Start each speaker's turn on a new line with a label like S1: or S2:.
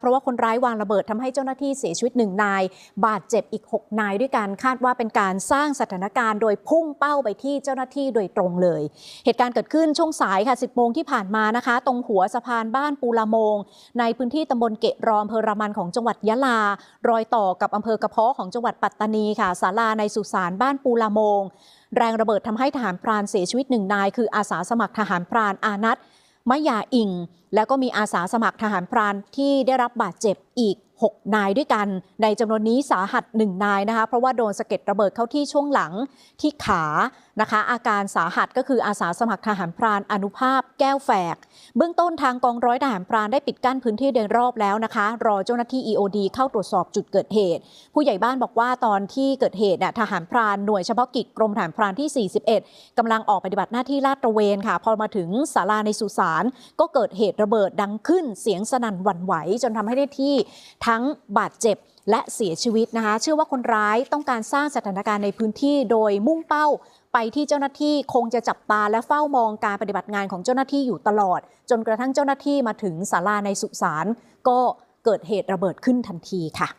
S1: เพราะว่าคนร้ายวางระเบิดทำให้เจ้าหน้าที่เสียชีวิตหนึ่งนาย บาดเจ็บอีก6นายด้วยการคาดว่าเป็นการสร้างสถานการณ์โดยพุ่งเป้าไปที่เจ้าหน้าที่โดยตรงเลย เหตุการณ์เกิดขึ้นช่วงสายค่ะ10โมงที่ผ่านมานะคะ ตรงหัวสะพานบ้านปูละมง ในพื้นที่ตำบลเกะรอมเพอรามันของจังหวัดยะลา รอยต่อกับอำเภอกระเพาะของจังหวัดปัตตานีค่ะศาลาในสุสานบ้านปูละมง แรงระเบิดทำให้ทหารพรานเสียชีวิตหนึ่งนาย คืออาสาสมัครทหารพรานอานัทมยาอิงแล้วก็มีอาสาสมัครทหารพรานที่ได้รับบาดเจ็บอีก 6 นายด้วยกัน ในจำนวนนี้สาหัส1นายนะคะเพราะว่าโดนสะเก็ดระเบิดเข้าที่ช่วงหลังที่ขา นะคะ อาการสาหัสก็คืออาสาสมัครทหารพรานอนุภาพแก้วแฝก เบื้องต้นทางกองร้อยทหารพรานได้ปิดกั้นพื้นที่เดินรอบแล้วนะคะ รอเจ้าหน้าที่ EOD เข้าตรวจสอบจุดเกิดเหตุ ผู้ใหญ่บ้านบอกว่าตอนที่เกิดเหตุน่ะทหารพรานหน่วยเฉพาะกิจกรมทหารพรานที่ 41 กำลังออกปฏิบัติหน้าที่ลาดตระเวนค่ะ พอมาถึงศาลาในสุสานก็เกิดเหตุระเบิดดังขึ้นเสียงสนั่นหวั่นไหวจนทำให้ได้ที่ ทั้งบาดเจ็บและเสียชีวิตนะคะเชื่อว่าคนร้ายต้องการสร้างสถานการณ์ในพื้นที่โดยมุ่งเป้า ไปที่เจ้าหน้าที่คงจะจับตาและเฝ้ามองการปฏิบัติงานของเจ้าหน้าที่อยู่ตลอด จนกระทั่งเจ้าหน้าที่มาถึงศาลาในสุสานก็เกิดเหตุระเบิดขึ้นทันทีค่ะ